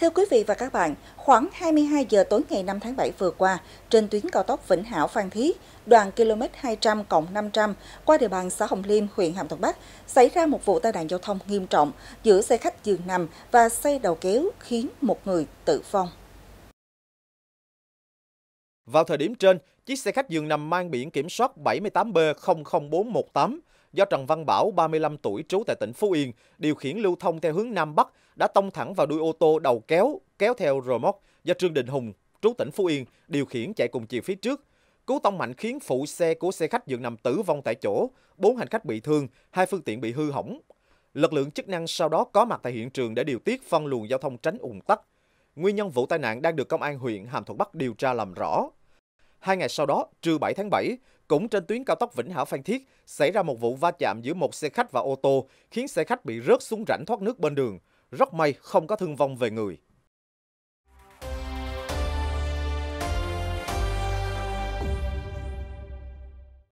Thưa quý vị và các bạn, khoảng 22 giờ tối ngày 5 tháng 7 vừa qua, trên tuyến cao tốc Vĩnh Hảo Phan Thiết, đoạn km 200 cộng 500 qua địa bàn xã Hồng Liêm, huyện Hàm Thuận Bắc, xảy ra một vụ tai nạn giao thông nghiêm trọng giữa xe khách giường nằm và xe đầu kéo khiến một người tử vong. Vào thời điểm trên, chiếc xe khách giường nằm mang biển kiểm soát 78B00418 do Trần Văn Bảo, 35 tuổi, trú tại tỉnh Phú Yên, điều khiển lưu thông theo hướng Nam Bắc đã tông thẳng vào đuôi ô tô đầu kéo, kéo theo rơ móc do Trương Đình Hùng, trú tỉnh Phú Yên, điều khiển chạy cùng chiều phía trước. Cú tông mạnh khiến phụ xe của xe khách dựng nằm tử vong tại chỗ, bốn hành khách bị thương, hai phương tiện bị hư hỏng. Lực lượng chức năng sau đó có mặt tại hiện trường để điều tiết phân luồng giao thông tránh ủng tắc. Nguyên nhân vụ tai nạn đang được công an huyện Hàm Thuận Bắc điều tra làm rõ. Hai ngày sau đó, trưa 7 tháng 7, cũng trên tuyến cao tốc Vĩnh Hảo Phan Thiết xảy ra một vụ va chạm giữa một xe khách và ô tô, khiến xe khách bị rớt xuống rãnh thoát nước bên đường. Rất may không có thương vong về người.